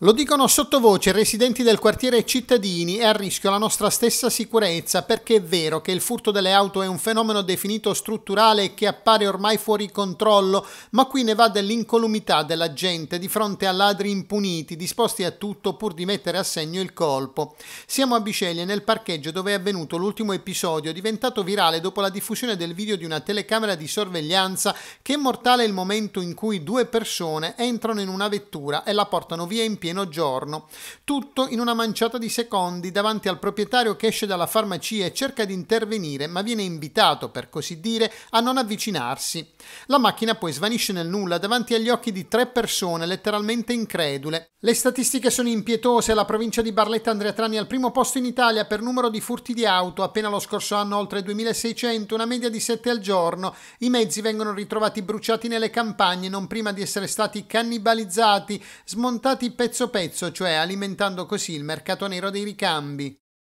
Lo dicono sottovoce residenti del quartiere cittadini, è a rischio la nostra stessa sicurezza perché è vero che il furto delle auto è un fenomeno definito strutturale e che appare ormai fuori controllo, ma qui ne va dell'incolumità della gente di fronte a ladri impuniti, disposti a tutto pur di mettere a segno il colpo. Siamo a Biceglie nel parcheggio dove è avvenuto l'ultimo episodio, diventato virale dopo la diffusione del video di una telecamera di sorveglianza che è mortale il momento in cui due persone entrano in una vettura e la portano via in piedi pieno giorno, tutto in una manciata di secondi davanti al proprietario che esce dalla farmacia e cerca di intervenire, ma viene invitato, per così dire, a non avvicinarsi. La macchina poi svanisce nel nulla davanti agli occhi di tre persone letteralmente incredule. Le statistiche sono impietose, la provincia di Barletta Andrea Trani al primo posto in Italia per numero di furti di auto, appena lo scorso anno oltre 2600, una media di 7 al giorno. I mezzi vengono ritrovati bruciati nelle campagne non prima di essere stati cannibalizzati, smontati pezzi pezzo pezzo, cioè alimentando così il mercato nero dei ricambi.